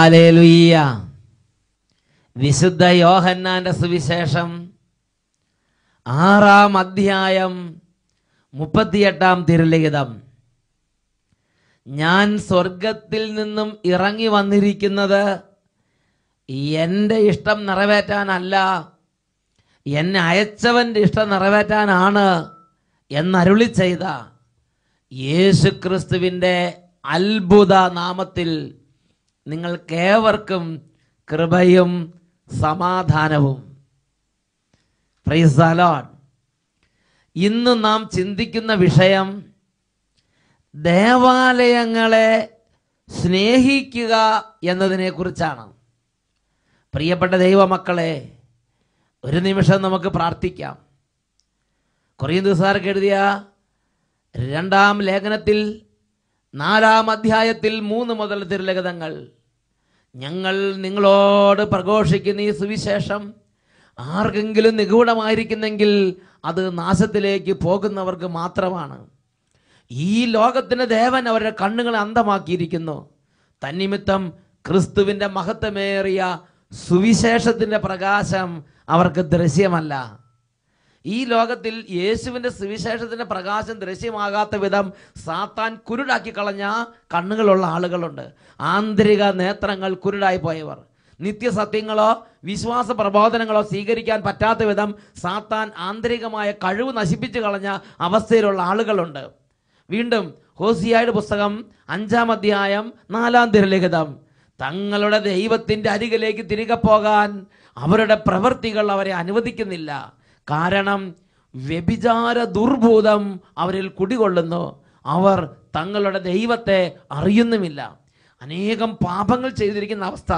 hallelujah വിശുദ്ധ യോഹന്നാന്റെ സുവിശേഷം ആറാം അധ്യായം മുപ്പത്തിയെട്ടാം തിരുലിഖിതം ഞാൻ സ്വർഗത്തിൽ നിന്നും ഇറങ്ങി വന്നിരിക്കുന്നത് എൻ്റെ ഇഷ്ടം നിറവേറ്റാനല്ല എന്നെ അയച്ചവൻ്റെ ഇഷ്ടം നിറവേറ്റാനാണ് എന്നരുളി ചെയ്ത യേശുക്രിസ്തുവിൻ്റെ അത്ഭുത നാമത്തിൽ നിങ്ങൾക്കേവർക്കും കൃപയും സമാധാനവും പ്രൈസാലോട്ട് ഇന്ന് നാം ചിന്തിക്കുന്ന വിഷയം ദേവാലയങ്ങളെ സ്നേഹിക്കുക എന്നതിനെക്കുറിച്ചാണ് പ്രിയപ്പെട്ട ദൈവമക്കളെ ഒരു നിമിഷം നമുക്ക് പ്രാർത്ഥിക്കാം കൊറിയന്തുസാർക്ക് എഴുതിയ രണ്ടാം ലേഖനത്തിൽ നാലാം അധ്യായത്തിൽ മൂന്ന് മുതൽ തിരുലഗതങ്ങൾ ഞങ്ങൾ നിങ്ങളോട് പ്രഘോഷിക്കുന്ന ഈ സുവിശേഷം ആർക്കെങ്കിലും നിഗൂഢമായിരിക്കുന്നെങ്കിൽ അത് നാശത്തിലേക്ക് പോകുന്നവർക്ക് മാത്രമാണ് ഈ ലോകത്തിന് ദേവൻ അവരുടെ കണ്ണുകളെ അന്ധമാക്കിയിരിക്കുന്നു തന്നിമിത്തം ക്രിസ്തുവിൻ്റെ മഹത്വമേറിയ സുവിശേഷത്തിൻ്റെ പ്രകാശം അവർക്ക് ദൃശ്യമല്ല ഈ ലോകത്തിൽ യേശുവിൻ്റെ സുവിശേഷത്തിൻ്റെ പ്രകാശം ദൃശ്യമാകാത്ത വിധം സാത്താൻ കുരുടാക്കി കളഞ്ഞ കണ്ണുകളുള്ള ആളുകളുണ്ട് ആന്തരിക നേത്രങ്ങൾ കുരുടായി പോയവർ നിത്യസത്യങ്ങളോ വിശ്വാസ പ്രബോധനങ്ങളോ സ്വീകരിക്കാൻ പറ്റാത്ത വിധം സാത്താൻ ആന്തരികമായ കഴിവ് നശിപ്പിച്ചു കളഞ്ഞ അവസ്ഥയിലുള്ള ആളുകളുണ്ട് വീണ്ടും ഹോസിയായുടെ പുസ്തകം അഞ്ചാം അധ്യായം നാലാം തിരലിഖിതം തങ്ങളുടെ ദൈവത്തിൻ്റെ അരികിലേക്ക് തിരികെ പോകാൻ അവരുടെ പ്രവൃത്തികൾ അവരെ അനുവദിക്കുന്നില്ല കാരണം വ്യഭിചാര ദുർഭൂതം അവരിൽ കുടികൊള്ളുന്നു അവർ തങ്ങളുടെ ദൈവത്തെ അറിയുന്നുമില്ല അനേകം പാപങ്ങൾ ചെയ്തിരിക്കുന്ന അവസ്ഥ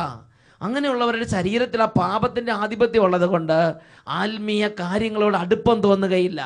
അങ്ങനെയുള്ളവരുടെ ശരീരത്തിൽ ആ പാപത്തിൻ്റെ ആധിപത്യം ഉള്ളത് കൊണ്ട് ആത്മീയ കാര്യങ്ങളോട് അടുപ്പം തോന്നുകയില്ല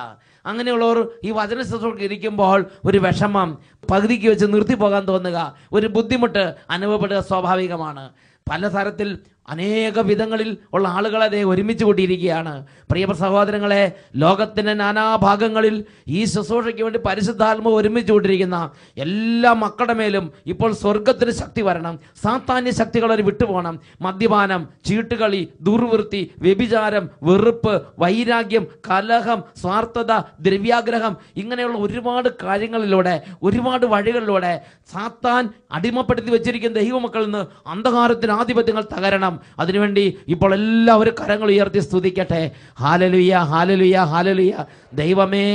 അങ്ങനെയുള്ളവർ ഈ വചന ശുശ്രൂഷ ഇരിക്കുമ്പോൾ ഒരു വിഷമം പകുതിക്ക് വെച്ച് നിർത്തിപ്പോകാൻ തോന്നുക ഒരു ബുദ്ധിമുട്ട് അനുഭവപ്പെടുക സ്വാഭാവികമാണ് പല തരത്തിൽ അനേക വിധങ്ങളിൽ ഉള്ള ആളുകളെ അദ്ദേഹം ഒരുമിച്ച് കൂട്ടിയിരിക്കുകയാണ് പ്രിയ സഹോദരങ്ങളെ ലോകത്തിൻ്റെ നാനാഭാഗങ്ങളിൽ ഈ ശുശ്രൂഷയ്ക്ക് വേണ്ടി പരിശുദ്ധാത്മ ഒരുമിച്ച് കൂട്ടിയിരിക്കുന്ന എല്ലാ മക്കളുടെ മേലും ഇപ്പോൾ സ്വർഗത്തിന് ശക്തി വരണം സാത്താന്യ ശക്തികൾ അവർ വിട്ടുപോകണം മദ്യപാനം ചീട്ടുകളി ദുർവൃത്തി വ്യഭിചാരം വെറുപ്പ് വൈരാഗ്യം കലഹം സ്വാർത്ഥത ദ്രവ്യാഗ്രഹം ഇങ്ങനെയുള്ള ഒരുപാട് കാര്യങ്ങളിലൂടെ ഒരുപാട് വഴികളിലൂടെ സാത്താൻ അടിമപ്പെടുത്തി വെച്ചിരിക്കുന്ന ദൈവമക്കളിൽ നിന്ന് അന്ധകാരത്തിന് ആധിപത്യങ്ങൾ തകരണം അതിനുവേണ്ടി ഇപ്പോൾ എല്ലാവരും കരങ്ങൾ ഉയർത്തി സ്തുതിക്കട്ടെ ഹാലലുയ ഹാലലുയ ഹാലലുയ ദൈവമേ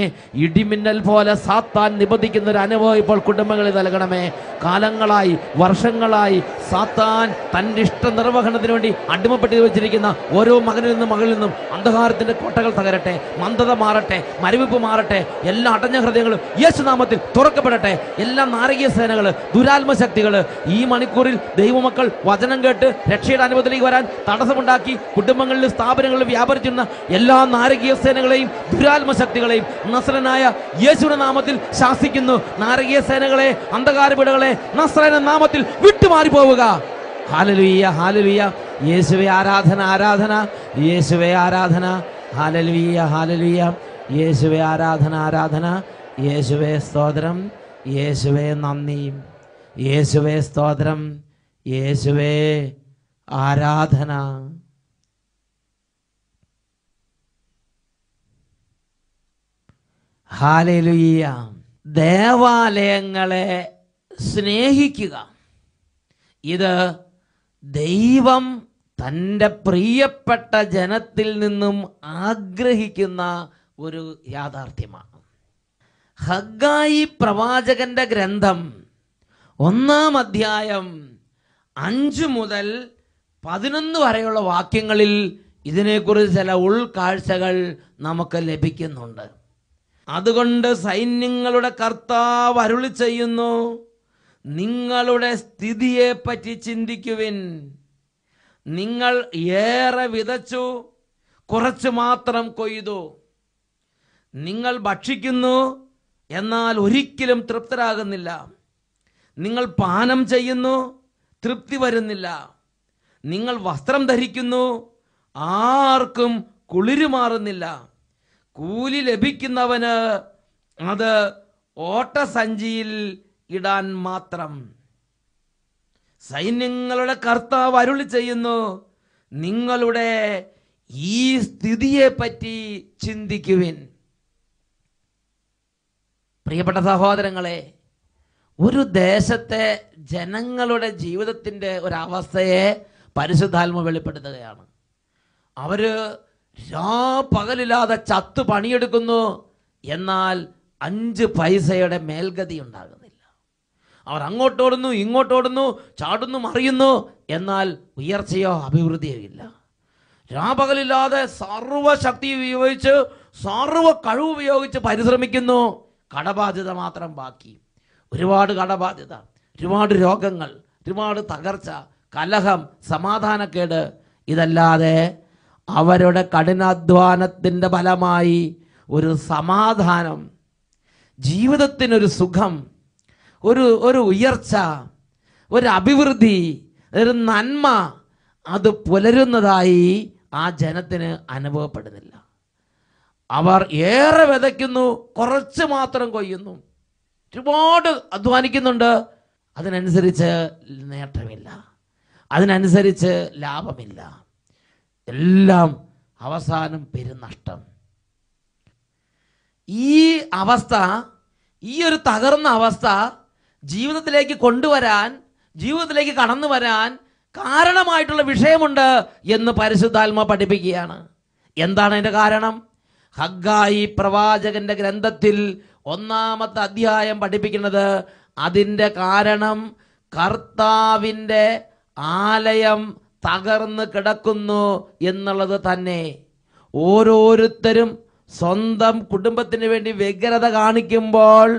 ഇടിമിന്നൽ പോലെ സാത്താൻ നിബന്ധിക്കുന്ന ഒരു അനുഭവം ഇപ്പോൾ കുടുംബങ്ങളിൽ നൽകണമേ കാലങ്ങളായി വർഷങ്ങളായി സാത്താൻ തൻ്റെ ഇഷ്ട നിർവഹണത്തിന് വേണ്ടി അടിമപ്പെട്ടി വെച്ചിരിക്കുന്ന ഓരോ മകനിൽ നിന്നും മകളിൽ നിന്നും അന്ധകാരത്തിൻ്റെ കോട്ടകൾ തകരട്ടെ മന്ദത മാറട്ടെ മരവിപ്പ് മാറട്ടെ എല്ലാ അടഞ്ഞ ഹൃദയങ്ങളും യേശുനാമത്തിൽ തുറക്കപ്പെടട്ടെ എല്ലാ നാരകീയ സേനകൾ ദുരാത്മശക്തികൾ ഈ മണിക്കൂറിൽ ദൈവമക്കൾ വചനം കേട്ട് രക്ഷയുടെ അനുഭവത്തിൽ സമൂഹത്തിലേക്ക് വരാൻ തടസ്സമുണ്ടാക്കി കുടുംബങ്ങളിൽ സ്ഥാപനങ്ങളിൽ വ്യാപരിച്ചിരുന്ന എല്ലാ നാരകീയ സേനകളെയും ദുരാത്മ ശക്തികളെയും നസ്രനായ യേശുവിന്റെ നാമത്തിൽ ശാസിക്കുന്നു നാരകീയ സേനകളെ അന്ധകാരപീഠകളെ നസ്രന നാമത്തിൽ വിട്ടുമാറി പോവുക ഹാലലുയ്യ ഹാലലുയ്യ യേശുവെ ആരാധന ആരാധന യേശുവെ ആരാധന ഹാലലുയ്യ ഹാലലുയ്യ യേശുവെ ആരാധന ആരാധന യേശുവെ സ്തോത്രം യേശുവെ നന്ദി യേശുവെ സ്തോത്രം യേശുവേ ആരാധന ഹാലലുയ്യ ദേവാലയങ്ങളെ സ്നേഹിക്കുക ഇത് ദൈവം തൻ്റെ പ്രിയപ്പെട്ട ജനത്തിൽ നിന്നും ആഗ്രഹിക്കുന്ന ഒരു യാഥാർത്ഥ്യമാണ് ഹഗായി പ്രവാചകന്റെ ഗ്രന്ഥം ഒന്നാം അധ്യായം അഞ്ചു മുതൽ പതിനൊന്ന് വരെയുള്ള വാക്യങ്ങളിൽ ഇതിനെക്കുറിച്ച് ചില ഉൾക്കാഴ്ചകൾ നമുക്ക് ലഭിക്കുന്നുണ്ട് അതുകൊണ്ട് സൈന്യങ്ങളുടെ കർത്താവ് അരുളി ചെയ്യുന്നു നിങ്ങളുടെ സ്ഥിതിയെപ്പറ്റി ചിന്തിക്കുവിൻ നിങ്ങൾ ഏറെ വിതച്ചു കുറച്ച് മാത്രം കൊയ്തു നിങ്ങൾ ഭക്ഷിക്കുന്നു എന്നാൽ ഒരിക്കലും തൃപ്തരാകുന്നില്ല നിങ്ങൾ പാനം ചെയ്യുന്നു തൃപ്തി വരുന്നില്ല നിങ്ങൾ വസ്ത്രം ധരിക്കുന്നു ആർക്കും കുളിരുമാറുന്നില്ല മാറുന്നില്ല കൂലി ലഭിക്കുന്നവന് അത് ഓട്ടസഞ്ചിയിൽ ഇടാൻ മാത്രം സൈന്യങ്ങളുടെ കർത്താവ് അരുളി ചെയ്യുന്നു നിങ്ങളുടെ ഈ പറ്റി ചിന്തിക്കുവിൻ പ്രിയപ്പെട്ട സഹോദരങ്ങളെ ഒരു ദേശത്തെ ജനങ്ങളുടെ ജീവിതത്തിൻ്റെ ഒരവസ്ഥയെ പരിശുദ്ധാത്മ വെളിപ്പെടുത്തുകയാണ് അവർ പകലില്ലാതെ ചത്ത് പണിയെടുക്കുന്നു എന്നാൽ അഞ്ച് പൈസയുടെ മേൽഗതി ഉണ്ടാകുന്നില്ല അവർ അങ്ങോട്ടോടുന്നു ഇങ്ങോട്ടോടുന്നു ചാടുന്നു മറിയുന്നു എന്നാൽ ഉയർച്ചയോ അഭിവൃദ്ധിയോ ഇല്ല രാപകലില്ലാതെ സർവശക്തി ഉപയോഗിച്ച് സർവ കഴിവ് ഉപയോഗിച്ച് പരിശ്രമിക്കുന്നു കടബാധ്യത മാത്രം ബാക്കി ഒരുപാട് കടബാധ്യത ഒരുപാട് രോഗങ്ങൾ ഒരുപാട് തകർച്ച കലഹം സമാധാനക്കേട് ഇതല്ലാതെ അവരുടെ കഠിനാധ്വാനത്തിൻ്റെ ഫലമായി ഒരു സമാധാനം ജീവിതത്തിനൊരു സുഖം ഒരു ഒരു ഉയർച്ച ഒരു അഭിവൃദ്ധി ഒരു നന്മ അത് പുലരുന്നതായി ആ ജനത്തിന് അനുഭവപ്പെടുന്നില്ല അവർ ഏറെ വിതയ്ക്കുന്നു കുറച്ച് മാത്രം കൊയ്യുന്നു ഒരുപാട് അധ്വാനിക്കുന്നുണ്ട് അതിനനുസരിച്ച് നേട്ടമില്ല അതിനനുസരിച്ച് ലാഭമില്ല എല്ലാം അവസാനം പെരുനഷ്ടം ഈ അവസ്ഥ ഈ ഒരു തകർന്ന അവസ്ഥ ജീവിതത്തിലേക്ക് കൊണ്ടുവരാൻ ജീവിതത്തിലേക്ക് കടന്നു വരാൻ കാരണമായിട്ടുള്ള വിഷയമുണ്ട് എന്ന് പരിശുദ്ധാത്മ പഠിപ്പിക്കുകയാണ് എന്താണ് അതിൻ്റെ കാരണം ഹഗ്ഗായി പ്രവാചകന്റെ ഗ്രന്ഥത്തിൽ ഒന്നാമത്തെ അധ്യായം പഠിപ്പിക്കുന്നത് അതിൻ്റെ കാരണം കർത്താവിൻ്റെ ആലയം തകർന്ന് കിടക്കുന്നു എന്നുള്ളത് തന്നെ ഓരോരുത്തരും സ്വന്തം കുടുംബത്തിന് വേണ്ടി വ്യഗ്രത കാണിക്കുമ്പോൾ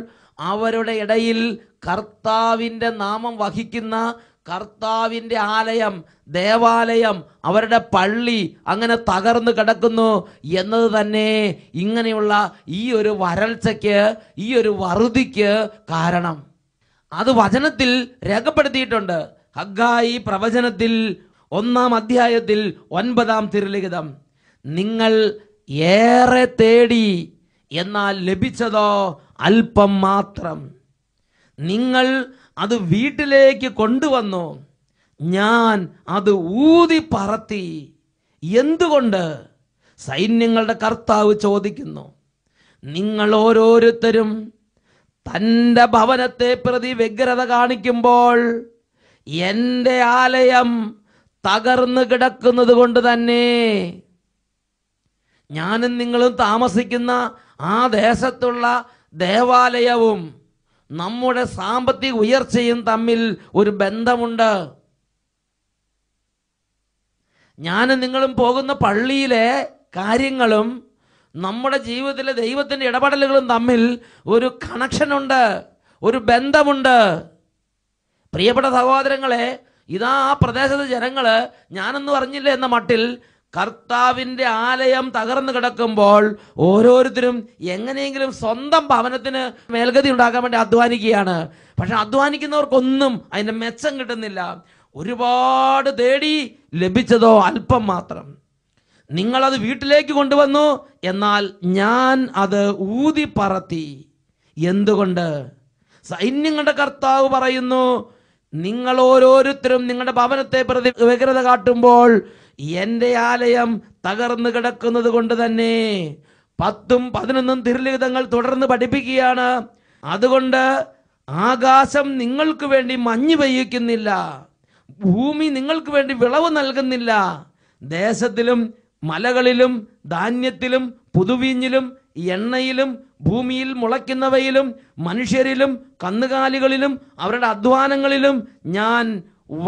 അവരുടെ ഇടയിൽ കർത്താവിൻ്റെ നാമം വഹിക്കുന്ന കർത്താവിൻ്റെ ആലയം ദേവാലയം അവരുടെ പള്ളി അങ്ങനെ തകർന്നു കിടക്കുന്നു എന്നത് തന്നെ ഇങ്ങനെയുള്ള ഈ ഒരു വരൾച്ചയ്ക്ക് ഈ ഒരു വറുതിക്ക് കാരണം അത് വചനത്തിൽ രേഖപ്പെടുത്തിയിട്ടുണ്ട് ഹഗ്ഗായി പ്രവചനത്തിൽ ഒന്നാം അധ്യായത്തിൽ ഒൻപതാം തിരുലിഖിതം നിങ്ങൾ ഏറെ തേടി എന്നാൽ ലഭിച്ചതോ അല്പം മാത്രം നിങ്ങൾ അത് വീട്ടിലേക്ക് കൊണ്ടുവന്നു ഞാൻ അത് ഊതി പറത്തി എന്തുകൊണ്ട് സൈന്യങ്ങളുടെ കർത്താവ് ചോദിക്കുന്നു നിങ്ങൾ ഓരോരുത്തരും തൻ്റെ ഭവനത്തെ പ്രതി വ്യഗ്രത കാണിക്കുമ്പോൾ എൻ്റെ ആലയം തകർന്നു കിടക്കുന്നത് കൊണ്ട് തന്നെ ഞാനും നിങ്ങളും താമസിക്കുന്ന ആ ദേശത്തുള്ള ദേവാലയവും നമ്മുടെ സാമ്പത്തിക ഉയർച്ചയും തമ്മിൽ ഒരു ബന്ധമുണ്ട് ഞാനും നിങ്ങളും പോകുന്ന പള്ളിയിലെ കാര്യങ്ങളും നമ്മുടെ ജീവിതത്തിലെ ദൈവത്തിൻ്റെ ഇടപെടലുകളും തമ്മിൽ ഒരു കണക്ഷനുണ്ട് ഒരു ബന്ധമുണ്ട് പ്രിയപ്പെട്ട സഹോദരങ്ങളെ ഇതാ ആ പ്രദേശത്തെ ജനങ്ങൾ ഞാനെന്ന് പറഞ്ഞില്ല എന്ന മട്ടിൽ കർത്താവിൻ്റെ ആലയം തകർന്നു കിടക്കുമ്പോൾ ഓരോരുത്തരും എങ്ങനെയെങ്കിലും സ്വന്തം ഭവനത്തിന് മേൽഗതി ഉണ്ടാക്കാൻ വേണ്ടി അധ്വാനിക്കുകയാണ് പക്ഷെ അധ്വാനിക്കുന്നവർക്കൊന്നും അതിൻ്റെ മെച്ചം കിട്ടുന്നില്ല ഒരുപാട് തേടി ലഭിച്ചതോ അല്പം മാത്രം നിങ്ങളത് വീട്ടിലേക്ക് കൊണ്ടുവന്നു എന്നാൽ ഞാൻ അത് ഊതി പറത്തി എന്തുകൊണ്ട് സൈന്യങ്ങളുടെ കർത്താവ് പറയുന്നു നിങ്ങൾ ഓരോരുത്തരും നിങ്ങളുടെ ഭവനത്തെ പ്രതി വ്യഗ്രത കാട്ടുമ്പോൾ എൻ്റെ ആലയം തകർന്നു കിടക്കുന്നത് കൊണ്ട് തന്നെ പത്തും പതിനൊന്നും തിരുലിഖിതങ്ങൾ തുടർന്ന് പഠിപ്പിക്കുകയാണ് അതുകൊണ്ട് ആകാശം നിങ്ങൾക്ക് വേണ്ടി മഞ്ഞ് പെയ്യിക്കുന്നില്ല ഭൂമി നിങ്ങൾക്ക് വേണ്ടി വിളവ് നൽകുന്നില്ല ദേശത്തിലും മലകളിലും ധാന്യത്തിലും പുതുവീഞ്ഞിലും എണ്ണയിലും ഭൂമിയിൽ മുളയ്ക്കുന്നവയിലും മനുഷ്യരിലും കന്നുകാലികളിലും അവരുടെ അധ്വാനങ്ങളിലും ഞാൻ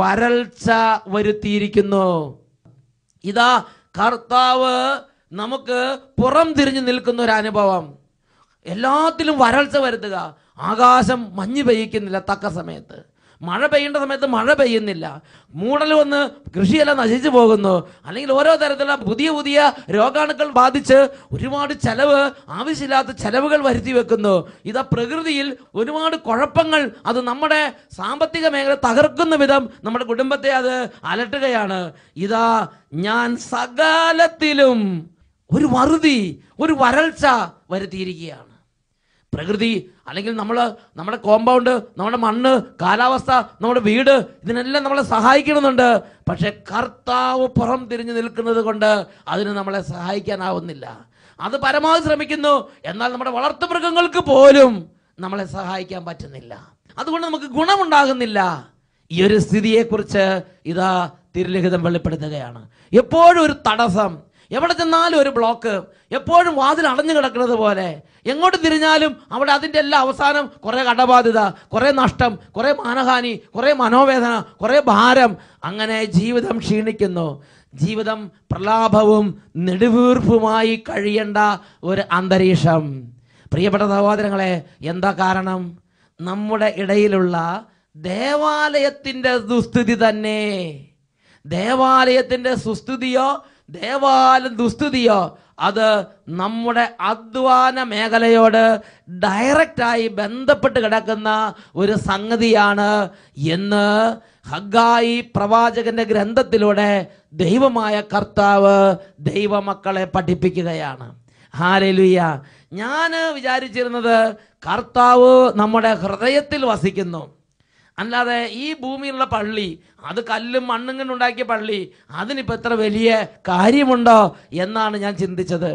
വരൾച്ച വരുത്തിയിരിക്കുന്നു ഇതാ കർത്താവ് നമുക്ക് പുറം തിരിഞ്ഞു നിൽക്കുന്ന ഒരു അനുഭവം എല്ലാത്തിലും വരൾച്ച വരുത്തുക ആകാശം മഞ്ഞ് പെയ്യ്ക്കുന്നില്ല തക്ക സമയത്ത് മഴ പെയ്യേണ്ട സമയത്ത് മഴ പെയ്യുന്നില്ല മൂടൽ വന്ന് കൃഷിയെല്ലാം നശിച്ചു പോകുന്നു അല്ലെങ്കിൽ ഓരോ തരത്തിലുള്ള പുതിയ പുതിയ രോഗാണുക്കൾ ബാധിച്ച് ഒരുപാട് ചെലവ് ആവശ്യമില്ലാത്ത ചെലവുകൾ വരുത്തി വെക്കുന്നു ഇതാ പ്രകൃതിയിൽ ഒരുപാട് കുഴപ്പങ്ങൾ അത് നമ്മുടെ സാമ്പത്തിക മേഖല തകർക്കുന്ന വിധം നമ്മുടെ കുടുംബത്തെ അത് അലട്ടുകയാണ് ഇതാ ഞാൻ സകാലത്തിലും ഒരു വറുതി ഒരു വരൾച്ച വരുത്തിയിരിക്കുകയാണ് പ്രകൃതി അല്ലെങ്കിൽ നമ്മൾ നമ്മുടെ കോമ്പൗണ്ട് നമ്മുടെ മണ്ണ് കാലാവസ്ഥ നമ്മുടെ വീട് ഇതിനെല്ലാം നമ്മളെ സഹായിക്കണമെന്നുണ്ട് പക്ഷെ കർത്താവ് പുറം തിരിഞ്ഞു നിൽക്കുന്നത് കൊണ്ട് അതിന് നമ്മളെ സഹായിക്കാനാവുന്നില്ല അത് പരമാവധി ശ്രമിക്കുന്നു എന്നാൽ നമ്മുടെ വളർത്തുമൃഗങ്ങൾക്ക് പോലും നമ്മളെ സഹായിക്കാൻ പറ്റുന്നില്ല അതുകൊണ്ട് നമുക്ക് ഗുണമുണ്ടാകുന്നില്ല ഈ ഒരു സ്ഥിതിയെക്കുറിച്ച് ഇതാ തിരുലിഖിതം വെളിപ്പെടുത്തുകയാണ് എപ്പോഴും ഒരു തടസ്സം എവിടെ ചെന്നാലും ഒരു ബ്ലോക്ക് എപ്പോഴും വാതിൽ അടഞ്ഞു കിടക്കുന്നത് പോലെ എങ്ങോട്ട് തിരിഞ്ഞാലും അവിടെ അതിൻ്റെ എല്ലാ അവസാനം കുറേ കടബാധ്യത കുറേ നഷ്ടം കുറേ മാനഹാനി കുറേ മനോവേദന കുറേ ഭാരം അങ്ങനെ ജീവിതം ക്ഷീണിക്കുന്നു ജീവിതം പ്രലാഭവും നെടുവീർപ്പുമായി കഴിയേണ്ട ഒരു അന്തരീക്ഷം പ്രിയപ്പെട്ട സഹോദരങ്ങളെ എന്താ കാരണം നമ്മുടെ ഇടയിലുള്ള ദേവാലയത്തിൻ്റെ ദുസ്ഥിതി തന്നെ ദേവാലയത്തിൻ്റെ സുസ്ഥിതിയോ ദേവാലം ദുസ്തുതിയോ അത് നമ്മുടെ അധ്വാന മേഖലയോട് ഡയറക്റ്റായി ബന്ധപ്പെട്ട് കിടക്കുന്ന ഒരു സംഗതിയാണ് എന്ന് ഹഗായി പ്രവാചകന്റെ ഗ്രന്ഥത്തിലൂടെ ദൈവമായ കർത്താവ് ദൈവമക്കളെ പഠിപ്പിക്കുകയാണ് ഹാരലുയ്യ ഞാൻ വിചാരിച്ചിരുന്നത് കർത്താവ് നമ്മുടെ ഹൃദയത്തിൽ വസിക്കുന്നു അല്ലാതെ ഈ ഭൂമിയിലുള്ള പള്ളി അത് കല്ലും മണ്ണും കൊണ്ടുണ്ടാക്കിയ പള്ളി അതിനിപ്പോൾ എത്ര വലിയ കാര്യമുണ്ടോ എന്നാണ് ഞാൻ ചിന്തിച്ചത്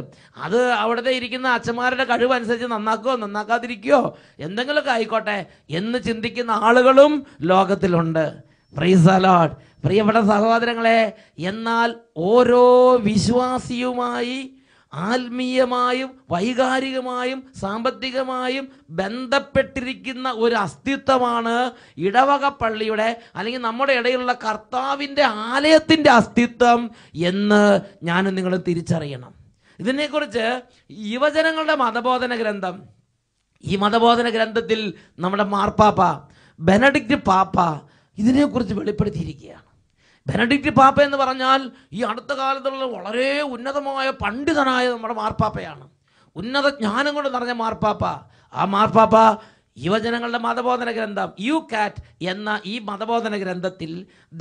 അത് അവിടുത്തെ ഇരിക്കുന്ന അച്ഛന്മാരുടെ അനുസരിച്ച് നന്നാക്കുകയോ നന്നാക്കാതിരിക്കുകയോ എന്തെങ്കിലുമൊക്കെ ആയിക്കോട്ടെ എന്ന് ചിന്തിക്കുന്ന ആളുകളും ലോകത്തിലുണ്ട് പ്രീസലോഡ് പ്രിയപ്പെട്ട സഹോദരങ്ങളെ എന്നാൽ ഓരോ വിശ്വാസിയുമായി ആത്മീയമായും വൈകാരികമായും സാമ്പത്തികമായും ബന്ധപ്പെട്ടിരിക്കുന്ന ഒരു അസ്തിത്വമാണ് ഇടവക പള്ളിയുടെ അല്ലെങ്കിൽ നമ്മുടെ ഇടയിലുള്ള കർത്താവിൻ്റെ ആലയത്തിൻ്റെ അസ്തിത്വം എന്ന് ഞാൻ നിങ്ങൾ തിരിച്ചറിയണം ഇതിനെക്കുറിച്ച് യുവജനങ്ങളുടെ മതബോധന ഗ്രന്ഥം ഈ മതബോധന ഗ്രന്ഥത്തിൽ നമ്മുടെ മാർപ്പാപ്പ ബെനഡിക്റ്റ് പാപ്പ ഇതിനെക്കുറിച്ച് വെളിപ്പെടുത്തിയിരിക്കുകയാണ് ബെനഡിക്റ്റ് പാപ്പ എന്ന് പറഞ്ഞാൽ ഈ അടുത്ത കാലത്തുള്ള വളരെ ഉന്നതമായ പണ്ഡിതനായ നമ്മുടെ മാർപ്പാപ്പയാണ് ഉന്നത ജ്ഞാനം കൊണ്ട് നിറഞ്ഞ മാർപ്പാപ്പ ആ മാർപ്പാപ്പ യുവജനങ്ങളുടെ മതബോധന ഗ്രന്ഥം യു കാറ്റ് എന്ന ഈ മതബോധന ഗ്രന്ഥത്തിൽ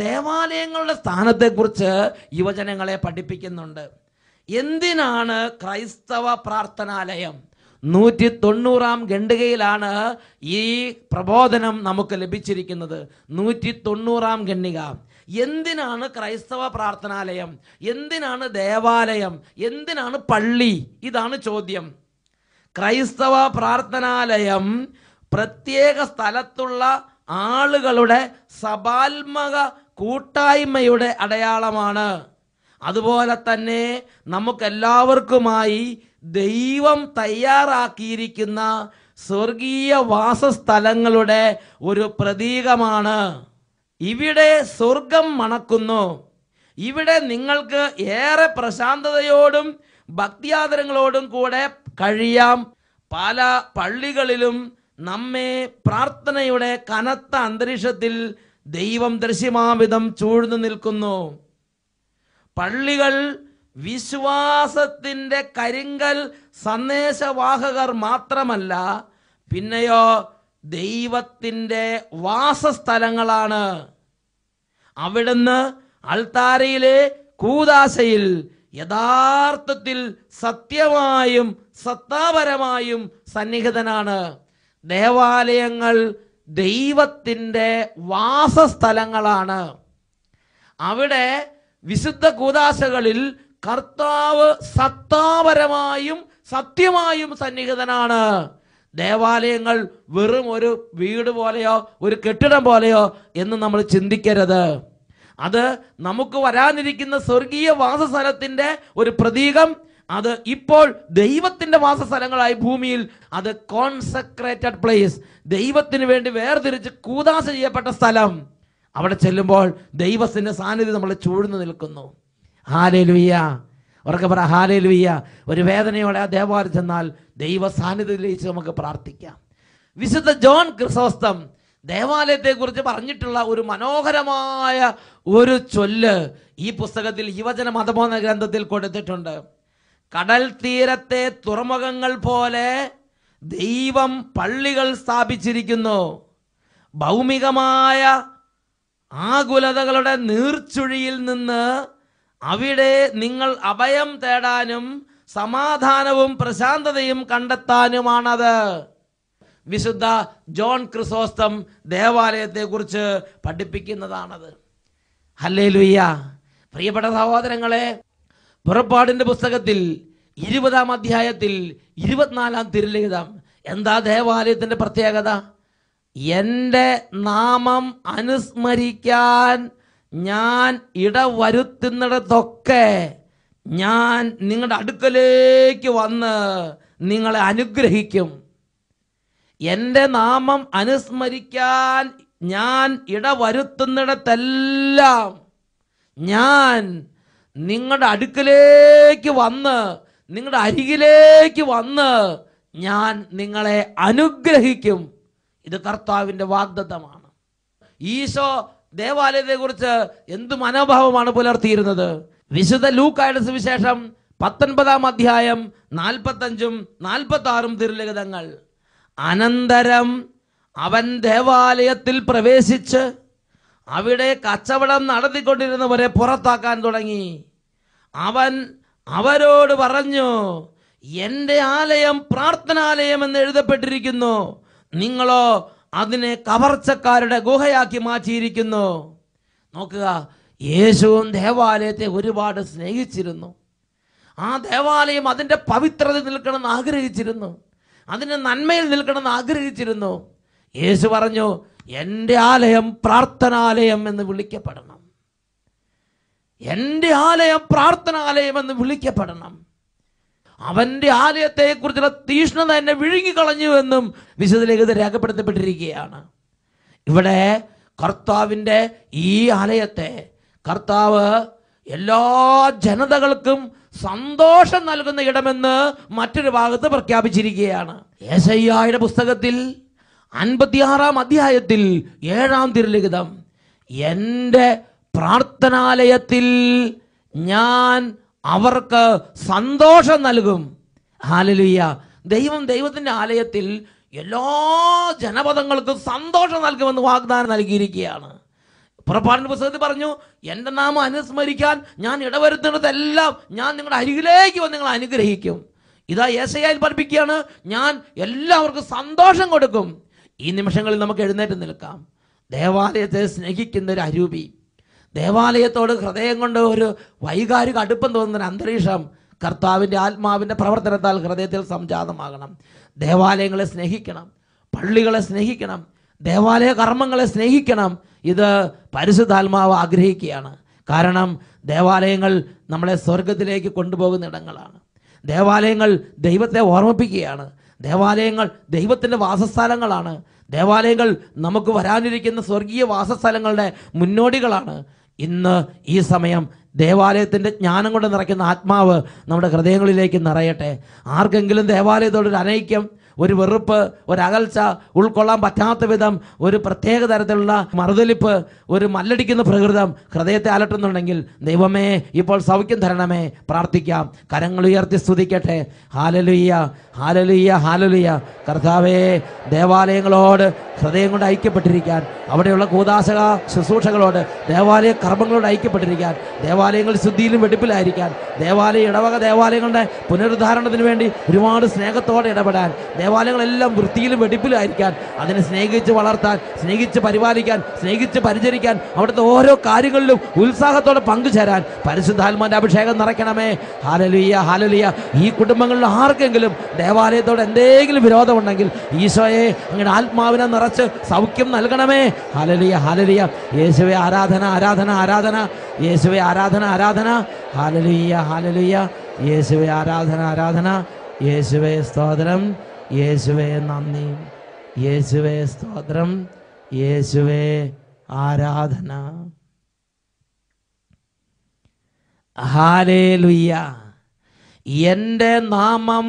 ദേവാലയങ്ങളുടെ സ്ഥാനത്തെക്കുറിച്ച് യുവജനങ്ങളെ പഠിപ്പിക്കുന്നുണ്ട് എന്തിനാണ് ക്രൈസ്തവ പ്രാർത്ഥനാലയം നൂറ്റി തൊണ്ണൂറാം ഖണ്ഡികയിലാണ് ഈ പ്രബോധനം നമുക്ക് ലഭിച്ചിരിക്കുന്നത് നൂറ്റി തൊണ്ണൂറാം ഖണ്ണിക എന്തിനാണ് ക്രൈസ്തവ പ്രാർത്ഥനാലയം എന്തിനാണ് ദേവാലയം എന്തിനാണ് പള്ളി ഇതാണ് ചോദ്യം ക്രൈസ്തവ പ്രാർത്ഥനാലയം പ്രത്യേക സ്ഥലത്തുള്ള ആളുകളുടെ സഭാത്മക കൂട്ടായ്മയുടെ അടയാളമാണ് അതുപോലെ തന്നെ നമുക്കെല്ലാവർക്കുമായി ദൈവം തയ്യാറാക്കിയിരിക്കുന്ന സ്വർഗീയ വാസസ്ഥലങ്ങളുടെ ഒരു പ്രതീകമാണ് ഇവിടെ സ്വർഗം മണക്കുന്നു ഇവിടെ നിങ്ങൾക്ക് ഏറെ പ്രശാന്തതയോടും ഭക്തിയാദരങ്ങളോടും കൂടെ കഴിയാം പല പള്ളികളിലും നമ്മെ പ്രാർത്ഥനയുടെ കനത്ത അന്തരീക്ഷത്തിൽ ദൈവം ദൃശ്യമാവിധം ചൂഴ്ന്നു നിൽക്കുന്നു പള്ളികൾ വിശ്വാസത്തിൻ്റെ കരിങ്കൽ സന്ദേശവാഹകർ മാത്രമല്ല പിന്നെയോ ദൈവത്തിൻ്റെ വാസസ്ഥലങ്ങളാണ് അവിടുന്ന് അൾത്താരയിലെ കൂതാശയിൽ യഥാർത്ഥത്തിൽ സത്യമായും സത്താപരമായും സന്നിഹിതനാണ് ദേവാലയങ്ങൾ ദൈവത്തിൻ്റെ വാസസ്ഥലങ്ങളാണ് അവിടെ വിശുദ്ധ കൂതാശകളിൽ കർത്താവ് സത്താപരമായും സത്യമായും സന്നിഹിതനാണ് ദേവാലയങ്ങൾ വെറും ഒരു വീട് പോലെയോ ഒരു കെട്ടിടം പോലെയോ എന്ന് നമ്മൾ ചിന്തിക്കരുത് അത് നമുക്ക് വരാനിരിക്കുന്ന സ്വർഗീയ വാസസ്ഥലത്തിൻ്റെ ഒരു പ്രതീകം അത് ഇപ്പോൾ ദൈവത്തിൻ്റെ വാസസ്ഥലങ്ങളായി ഭൂമിയിൽ അത് കോൺസെക്രേറ്റഡ് പ്ലേസ് ദൈവത്തിന് വേണ്ടി വേർതിരിച്ച് കൂതാസ ചെയ്യപ്പെട്ട സ്ഥലം അവിടെ ചെല്ലുമ്പോൾ ദൈവത്തിൻ്റെ സാന്നിധ്യം നമ്മൾ ചൂഴ്ന്നു നിൽക്കുന്നു ഹാലേ ലുയ്യ ഉറക്കെ പറ ഹാലേ ലുയ്യ ഒരു വേദനയോടെ ആ ദേവാലയം ചെന്നാൽ ദൈവ സാന്നിധ്യത്തിലേക്ക് നമുക്ക് പ്രാർത്ഥിക്കാം വിശുദ്ധ ജോൺ ക്രിസോസ്തം ദേവാലയത്തെക്കുറിച്ച് പറഞ്ഞിട്ടുള്ള ഒരു മനോഹരമായ ഒരു ചൊല്ല് ഈ പുസ്തകത്തിൽ യുവജന മതബോധന ഗ്രന്ഥത്തിൽ കൊടുത്തിട്ടുണ്ട് കടൽ തീരത്തെ തുറമുഖങ്ങൾ പോലെ ദൈവം പള്ളികൾ സ്ഥാപിച്ചിരിക്കുന്നു ഭൗമികമായ ആകുലതകളുടെ നീർച്ചുഴിയിൽ നിന്ന് അവിടെ നിങ്ങൾ അഭയം തേടാനും സമാധാനവും പ്രശാന്തതയും കണ്ടെത്താനുമാണത് വിശുദ്ധ ജോൺ ക്രിസോസ്തം ദേവാലയത്തെക്കുറിച്ച് പഠിപ്പിക്കുന്നതാണത് ഹല്ലേ ലുയ്യ പ്രിയപ്പെട്ട സഹോദരങ്ങളെ പുറപ്പാടിൻ്റെ പുസ്തകത്തിൽ ഇരുപതാം അധ്യായത്തിൽ ഇരുപത്തിനാലാം തിരുലിഖിതം എന്താ ദേവാലയത്തിൻ്റെ പ്രത്യേകത എൻ്റെ നാമം അനുസ്മരിക്കാൻ ഞാൻ ഇടവരുത്തുന്നിടത്തൊക്കെ ഞാൻ നിങ്ങളുടെ അടുക്കലേക്ക് വന്ന് നിങ്ങളെ അനുഗ്രഹിക്കും എൻ്റെ നാമം അനുസ്മരിക്കാൻ ഞാൻ ഇടവരുത്തുന്നിടത്തെല്ലാം ഞാൻ നിങ്ങളുടെ അടുക്കലേക്ക് വന്ന് നിങ്ങളുടെ അരികിലേക്ക് വന്ന് ഞാൻ നിങ്ങളെ അനുഗ്രഹിക്കും ഇത് കർത്താവിൻ്റെ വാഗ്ദത്തമാണ് ഈശോ ദേവാലയത്തെക്കുറിച്ച് എന്ത് മനോഭാവമാണ് പുലർത്തിയിരുന്നത് വിശുദ്ധ ലൂക്കായുടെ സുവിശേഷം പത്തൊൻപതാം അധ്യായം നാൽപ്പത്തഞ്ചും ആറും തിരുലിഖിതങ്ങൾ അനന്തരം അവൻ ദേവാലയത്തിൽ പ്രവേശിച്ച് അവിടെ കച്ചവടം നടത്തിക്കൊണ്ടിരുന്നവരെ പുറത്താക്കാൻ തുടങ്ങി അവൻ അവരോട് പറഞ്ഞു എൻ്റെ ആലയം പ്രാർത്ഥനാലയം എന്ന് എഴുതപ്പെട്ടിരിക്കുന്നു നിങ്ങളോ അതിനെ കവർച്ചക്കാരുടെ ഗുഹയാക്കി മാറ്റിയിരിക്കുന്നു നോക്കുക യേശുവും ദേവാലയത്തെ ഒരുപാട് സ്നേഹിച്ചിരുന്നു ആ ദേവാലയം അതിൻ്റെ പവിത്രത നിൽക്കണമെന്ന് ആഗ്രഹിച്ചിരുന്നു അതിൻ്റെ നന്മയിൽ നിൽക്കണമെന്ന് ആഗ്രഹിച്ചിരുന്നു യേശു പറഞ്ഞു എൻ്റെ ആലയം പ്രാർത്ഥനാലയം എന്ന് വിളിക്കപ്പെടണം എൻ്റെ ആലയം പ്രാർത്ഥനാലയം എന്ന് വിളിക്കപ്പെടണം അവൻ്റെ ആലയത്തെക്കുറിച്ചുള്ള തീഷ്ണത എന്നെ വിഴുങ്ങിക്കളഞ്ഞു എന്നും വിശുദ്ധലേഖത രേഖപ്പെടുത്തപ്പെട്ടിരിക്കുകയാണ് ഇവിടെ കർത്താവിൻ്റെ ഈ ആലയത്തെ കർത്താവ് എല്ലാ ജനതകൾക്കും സന്തോഷം നൽകുന്ന ഇടമെന്ന് മറ്റൊരു ഭാഗത്ത് പ്രഖ്യാപിച്ചിരിക്കുകയാണ് ഏസയ്യായുടെ പുസ്തകത്തിൽ അൻപത്തിയാറാം അധ്യായത്തിൽ ഏഴാം തിരുലിഖിതം എൻ്റെ പ്രാർത്ഥനാലയത്തിൽ ഞാൻ അവർക്ക് സന്തോഷം നൽകും ഹാലലിയ ദൈവം ദൈവത്തിൻ്റെ ആലയത്തിൽ എല്ലാ ജനപദങ്ങൾക്കും സന്തോഷം നൽകുമെന്ന് വാഗ്ദാനം നൽകിയിരിക്കുകയാണ് പുറപ്പാടിന്റെ പുസ്തകത്തിൽ പറഞ്ഞു എൻ്റെ നാമം അനുസ്മരിക്കാൻ ഞാൻ ഇടവരുത്തുന്നതെല്ലാം ഞാൻ നിങ്ങളുടെ അരികിലേക്ക് വന്ന് നിങ്ങൾ അനുഗ്രഹിക്കും ഇതാ ഏശയായി പഠിപ്പിക്കുകയാണ് ഞാൻ എല്ലാവർക്കും സന്തോഷം കൊടുക്കും ഈ നിമിഷങ്ങളിൽ നമുക്ക് എഴുന്നേറ്റ് നിൽക്കാം ദേവാലയത്തെ സ്നേഹിക്കുന്ന ഒരു അരൂപി ദേവാലയത്തോട് ഹൃദയം കൊണ്ട് ഒരു വൈകാരിക അടുപ്പം തോന്നുന്ന അന്തരീക്ഷം കർത്താവിൻ്റെ ആത്മാവിൻ്റെ പ്രവർത്തനത്താൽ ഹൃദയത്തിൽ സംജാതമാകണം ദേവാലയങ്ങളെ സ്നേഹിക്കണം പള്ളികളെ സ്നേഹിക്കണം ദേവാലയ കർമ്മങ്ങളെ സ്നേഹിക്കണം ഇത് പരിശുദ്ധാത്മാവ് ആഗ്രഹിക്കുകയാണ് കാരണം ദേവാലയങ്ങൾ നമ്മളെ സ്വർഗത്തിലേക്ക് കൊണ്ടുപോകുന്ന ഇടങ്ങളാണ് ദേവാലയങ്ങൾ ദൈവത്തെ ഓർമ്മിപ്പിക്കുകയാണ് ദേവാലയങ്ങൾ ദൈവത്തിൻ്റെ വാസസ്ഥലങ്ങളാണ് ദേവാലയങ്ങൾ നമുക്ക് വരാനിരിക്കുന്ന സ്വർഗീയ വാസസ്ഥലങ്ങളുടെ മുന്നോടികളാണ് ഇന്ന് ഈ സമയം ദേവാലയത്തിൻ്റെ ജ്ഞാനം കൊണ്ട് നിറയ്ക്കുന്ന ആത്മാവ് നമ്മുടെ ഹൃദയങ്ങളിലേക്ക് നിറയട്ടെ ആർക്കെങ്കിലും ദേവാലയത്തോടൊരു അനൈക്യം ഒരു വെറുപ്പ് ഒരു അകൽച്ച ഉൾക്കൊള്ളാൻ പറ്റാത്ത വിധം ഒരു പ്രത്യേക തരത്തിലുള്ള മറുതലിപ്പ് ഒരു മല്ലടിക്കുന്ന പ്രകൃതം ഹൃദയത്തെ അലട്ടുന്നുണ്ടെങ്കിൽ ദൈവമേ ഇപ്പോൾ സൗഖ്യം തരണമേ പ്രാർത്ഥിക്കാം കരങ്ങൾ ഉയർത്തി സ്തുതിക്കട്ടെ ഹാലലുയ്യ ഹാലലുയ്യ ഹാലലുയ്യ കർത്താവേ ദേവാലയങ്ങളോട് ഹൃദയം കൊണ്ട് ഐക്യപ്പെട്ടിരിക്കാൻ അവിടെയുള്ള കൂതാശക ശുശ്രൂഷകളോട് ദേവാലയ കർമ്മങ്ങളോട് ഐക്യപ്പെട്ടിരിക്കാൻ ദേവാലയങ്ങൾ ശുദ്ധിയിലും വെടിപ്പിലായിരിക്കാൻ ദേവാലയ ഇടവക ദേവാലയങ്ങളുടെ പുനരുദ്ധാരണത്തിന് വേണ്ടി ഒരുപാട് സ്നേഹത്തോടെ ഇടപെടാൻ ദേവാലയങ്ങളെല്ലാം വൃത്തിയിലും വെടിപ്പിലുമായിരിക്കാൻ അതിനെ സ്നേഹിച്ച് വളർത്താൻ സ്നേഹിച്ച് പരിപാലിക്കാൻ സ്നേഹിച്ച് പരിചരിക്കാൻ അവിടുത്തെ ഓരോ കാര്യങ്ങളിലും ഉത്സാഹത്തോടെ പങ്കുചേരാൻ പരിശുദ്ധാത്മാൻ്റെ അഭിഷേകം നിറയ്ക്കണമേ ഹാലലിയ ഹാലലിയ ഈ കുടുംബങ്ങളിൽ ആർക്കെങ്കിലും ദേവാലയത്തോട് എന്തെങ്കിലും വിരോധമുണ്ടെങ്കിൽ ഈശോയെ അങ്ങനെ ആത്മാവിനെ നിറച്ച് സൗഖ്യം നൽകണമേ ഹാലലിയ ഹാലലിയ യേശുവെ ആരാധന ആരാധന ആരാധന യേശുവെ ആരാധന ആരാധന ഹാലലിയ ഹാലലിയ യേശുവെ ആരാധന ആരാധന യേശുവെ സ്തോത്രം യേശുവേ നന്ദി യേശുവേ സ്തോത്രം യേശുവേ ആരാധന ഹാലേലുയ്യ എൻ്റെ നാമം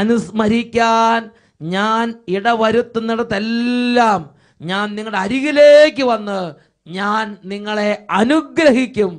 അനുസ്മരിക്കാൻ ഞാൻ ഇടവരുത്തുന്നിടത്തെല്ലാം ഞാൻ നിങ്ങളുടെ അരികിലേക്ക് വന്ന് ഞാൻ നിങ്ങളെ അനുഗ്രഹിക്കും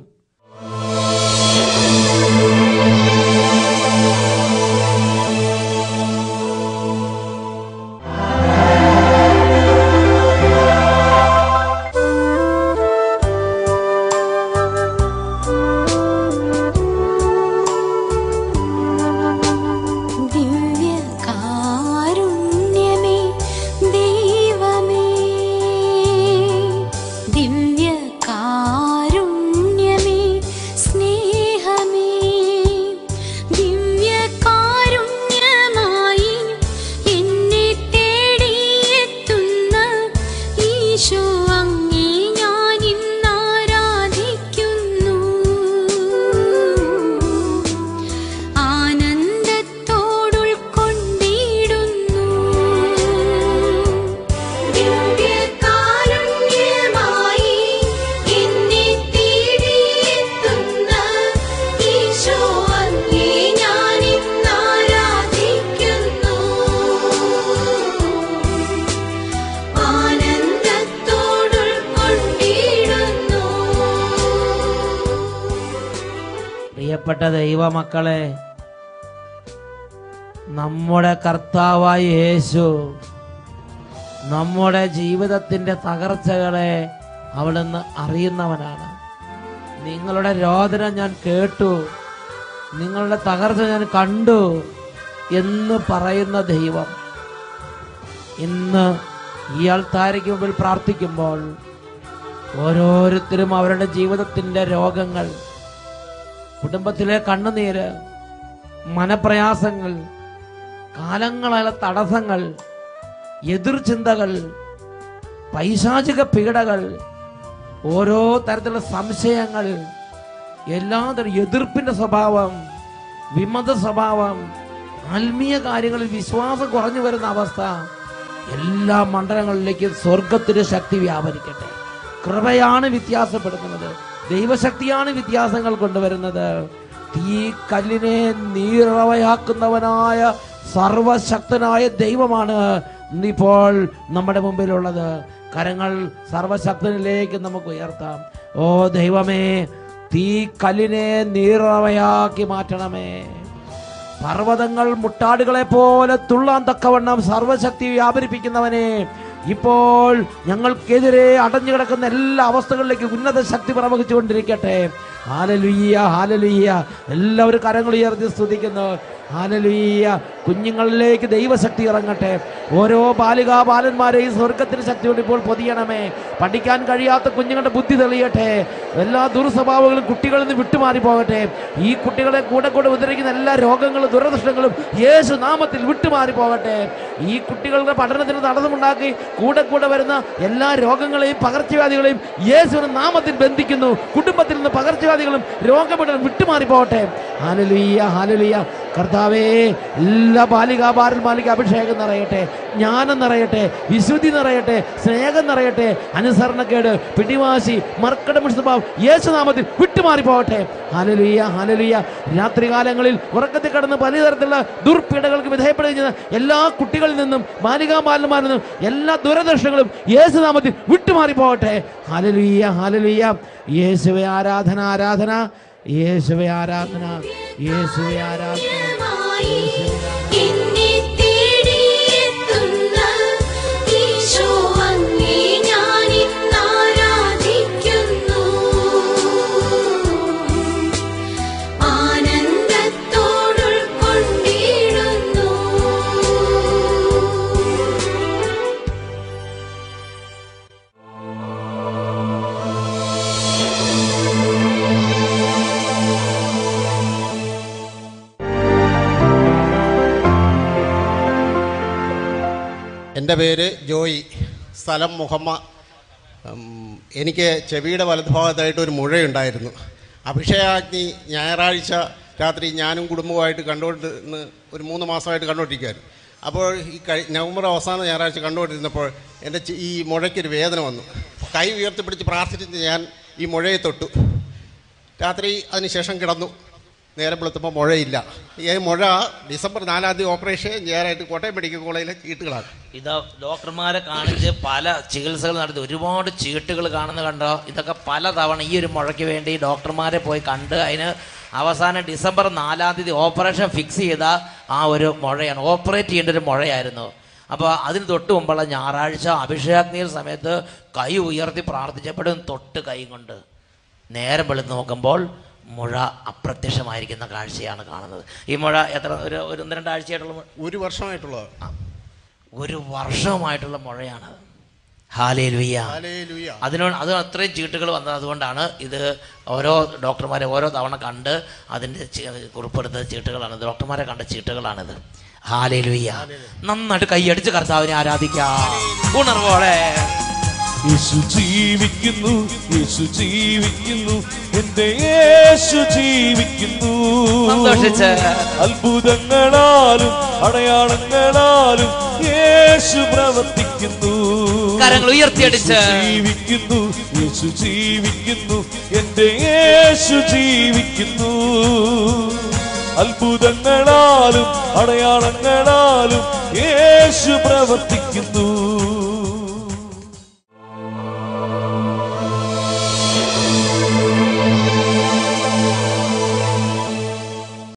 ദൈവമക്കളെ നമ്മുടെ കർത്താവായി യേശു നമ്മുടെ ജീവിതത്തിന്റെ തകർച്ചകളെ അവിടുന്ന് അറിയുന്നവനാണ് നിങ്ങളുടെ രോദന ഞാൻ കേട്ടു നിങ്ങളുടെ തകർച്ച ഞാൻ കണ്ടു എന്ന് പറയുന്ന ദൈവം ഇന്ന് ഈ ആൾത്താരയ്ക്ക് മുമ്പിൽ പ്രാർത്ഥിക്കുമ്പോൾ ഓരോരുത്തരും അവരുടെ ജീവിതത്തിൻ്റെ രോഗങ്ങൾ കുടുംബത്തിലെ കണ്ണുനീര് മനപ്രയാസങ്ങൾ കാലങ്ങളായ തടസ്സങ്ങൾ എതിർചിന്തകൾ പൈശാചിക പീഡകൾ ഓരോ തരത്തിലുള്ള സംശയങ്ങൾ എല്ലാ തരം എതിർപ്പിൻ്റെ സ്വഭാവം വിമത സ്വഭാവം ആത്മീയ കാര്യങ്ങളിൽ വിശ്വാസം കുറഞ്ഞു വരുന്ന അവസ്ഥ എല്ലാ മണ്ഡലങ്ങളിലേക്കും സ്വർഗത്തിന്റെ ശക്തി വ്യാപരിക്കട്ടെ കൃപയാണ് വ്യത്യാസപ്പെടുന്നത് ദൈവശക്തിയാണ് വ്യത്യാസങ്ങൾ കൊണ്ടുവരുന്നത് തീ കല്ലിനെ നീറവയാക്കുന്നവനായ സർവശക്തനായ ദൈവമാണ് ഇന്നിപ്പോൾ നമ്മുടെ മുമ്പിലുള്ളത് കരങ്ങൾ സർവശക്തനിലേക്ക് നമുക്ക് ഉയർത്താം ഓ ദൈവമേ തീ കല്ലിനെ നീറവയാക്കി മാറ്റണമേ പർവ്വതങ്ങൾ മുട്ടാടുകളെ പോലെ തുള്ളാൻ തക്കവണ്ണം സർവശക്തി വ്യാപരിപ്പിക്കുന്നവനെ ഇപ്പോൾ ഞങ്ങൾക്കെതിരെ അടഞ്ഞു കിടക്കുന്ന എല്ലാ അവസ്ഥകളിലേക്ക് ഉന്നത ശക്തി പ്രവഹിച്ചുകൊണ്ടിരിക്കട്ടെ ഹാലലുയ്യ ഹാലലുയ്യ എല്ലാവരും കരങ്ങൾ ഉയർത്തി സ്തുതിക്കുന്നു ഹാലലുയ്യ കുഞ്ഞുങ്ങളിലേക്ക് ദൈവശക്തി ഇറങ്ങട്ടെ ഓരോ ബാലികാ ബാലന്മാരെയും സ്വർഗത്തിന് ശക്തി കൊണ്ട് ഇപ്പോൾ പൊതിയണമേ പഠിക്കാൻ കഴിയാത്ത കുഞ്ഞുങ്ങളുടെ ബുദ്ധി തെളിയട്ടെ എല്ലാ ദുർസ്വഭാവങ്ങളും കുട്ടികളിൽ നിന്ന് വിട്ടുമാറി പോകട്ടെ ഈ കുട്ടികളെ കൂടെ കൂടെ ഉദ്ധരിക്കുന്ന എല്ലാ രോഗങ്ങളും ദുരദൃഷ്ടങ്ങളും യേശു നാമത്തിൽ വിട്ടുമാറി പോകട്ടെ ഈ കുട്ടികളുടെ പഠനത്തിന് തടസ്സമുണ്ടാക്കി കൂടെ കൂടെ വരുന്ന എല്ലാ രോഗങ്ങളെയും പകർച്ചവ്യാധികളെയും യേശുവിന് നാമത്തിൽ ബന്ധിക്കുന്നു കുടുംബത്തിൽ നിന്ന് പകർച്ചവ്യാധി രോഗാദികളും രോഗപീഠനം വിട്ടുമാറി പോകട്ടെ ഹാലലുയ്യ ഹാലലുയ്യ കർത്താവേ എല്ലാ ബാലികാഭാരൻ ബാലിക അഭിഷേകം നിറയട്ടെ ജ്ഞാനം നിറയട്ടെ വിശുദ്ധി നിറയട്ടെ സ്നേഹം നിറയട്ടെ അനുസരണക്കേട് പിടിവാശി മർക്കട യേശുനാമത്തിൽ വിട്ടുമാറിപ്പോകട്ടെ ഹലലുയ്യ ഹലലുയ്യ രാത്രികാലങ്ങളിൽ ഉറക്കത്തിൽ കടന്ന് പലതരത്തിലുള്ള ദുർപീഡകൾക്ക് വിധേയപ്പെടുകയും എല്ലാ കുട്ടികളിൽ നിന്നും ബാലികാ ബാലന്മാരിൽ നിന്നും എല്ലാ ദുരദർശങ്ങളും യേശുനാമത്തിൽ വിട്ടുമാറിപ്പോകട്ടെ ഹലലുയ്യ ഹലലുയ്യ യേശുവെ ആരാധന ആരാധന യേശുവെ ആരാധന യേശുവെ ആരാധന പേര് ജോയി സ്ഥലം മുഹമ്മ എനിക്ക് ചെവിയുടെ വലതുഭാഗത്തായിട്ട് ഒരു മുഴയുണ്ടായിരുന്നു അഭിഷേകാഗ്നി ഞായറാഴ്ച രാത്രി ഞാനും കുടുംബവുമായിട്ട് കണ്ടുകൊണ്ടിരുന്ന് ഒരു മൂന്ന് മാസമായിട്ട് കണ്ടുകൊണ്ടിരിക്കുകയായിരുന്നു അപ്പോൾ ഈ കഴി നവംബർ അവസാന ഞായറാഴ്ച കണ്ടുകൊണ്ടിരുന്നപ്പോൾ എൻ്റെ ഈ മുഴയ്ക്കൊരു വേദന വന്നു കൈ ഉയർത്തിപ്പിടിച്ച് പ്രാർത്ഥിച്ചിട്ട് ഞാൻ ഈ മുഴയെ തൊട്ടു രാത്രി അതിനുശേഷം കിടന്നു നേരം വെളുത്തുമ്പോൾ മുഴയില്ല ഈ മുഴ ഡിസംബർ നാലാം തീയതി ഓപ്പറേഷൻ ഞായറായിട്ട് കോട്ടയം മെഡിക്കൽ കോളേജിലെ ചീട്ടുകളാണ് ഇത് ഡോക്ടർമാരെ കാണിച്ച് പല ചികിത്സകൾ നടത്തി ഒരുപാട് ചീട്ടുകൾ കാണുന്ന കണ്ടോ ഇതൊക്കെ പല തവണ ഈ ഒരു മുഴയ്ക്ക് വേണ്ടി ഡോക്ടർമാരെ പോയി കണ്ട് അതിന് അവസാനം ഡിസംബർ നാലാം തീയതി ഓപ്പറേഷൻ ഫിക്സ് ചെയ്ത ആ ഒരു മുഴയാണ് ഓപ്പറേറ്റ് ചെയ്യേണ്ട ഒരു മുഴയായിരുന്നു അപ്പോൾ അതിന് തൊട്ട് മുമ്പുള്ള ഞായറാഴ്ച അഭിഷേകാഗ്നിയ സമയത്ത് കൈ ഉയർത്തി പ്രാർത്ഥിച്ചപ്പോഴും തൊട്ട് കൈ കൊണ്ട് നേരം വെളുത്ത് നോക്കുമ്പോൾ മുഴ അപ്രത്യക്ഷമായിരിക്കുന്ന കാഴ്ചയാണ് കാണുന്നത് ഈ മുഴ എത്ര ഒരു ഒന്ന് രണ്ടാഴ്ചയായിട്ടുള്ള ഒരു വർഷമായിട്ടുള്ള ഒരു വർഷമായിട്ടുള്ള മുഴയാണ് ഹാലേ ലുയ്യ അതിനോട് അത് അത്രയും ചീട്ടുകൾ വന്നത് അതുകൊണ്ടാണ് ഇത് ഓരോ ഡോക്ടർമാരെ ഓരോ തവണ കണ്ട് അതിൻ്റെ കുറിപ്പെടുത്ത ചീട്ടുകളാണ് ഡോക്ടർമാരെ കണ്ട ചീട്ടുകളാണിത് ഹാലേ ലുയ്യ നന്നായിട്ട് കൈയടിച്ച് കർത്താവിനെ ആരാധിക്കാം ഉണർവോളെ യേശു ജീവിക്കുന്നു യേശു ജീവിക്കുന്നു എന്റെ യേശു ജീവിക്കുന്നു അത്ഭുതങ്ങളാലും അടയാളങ്ങളാലും യേശു പ്രവർത്തിക്കുന്നു കരങ്ങൾ ഉയർത്തിയടിച്ച് ജീവിക്കുന്നു യേശു ജീവിക്കുന്നു എന്റെ യേശു ജീവിക്കുന്നു അത്ഭുതങ്ങളാലും അടയാളങ്ങളാലും യേശു പ്രവർത്തിക്കുന്നു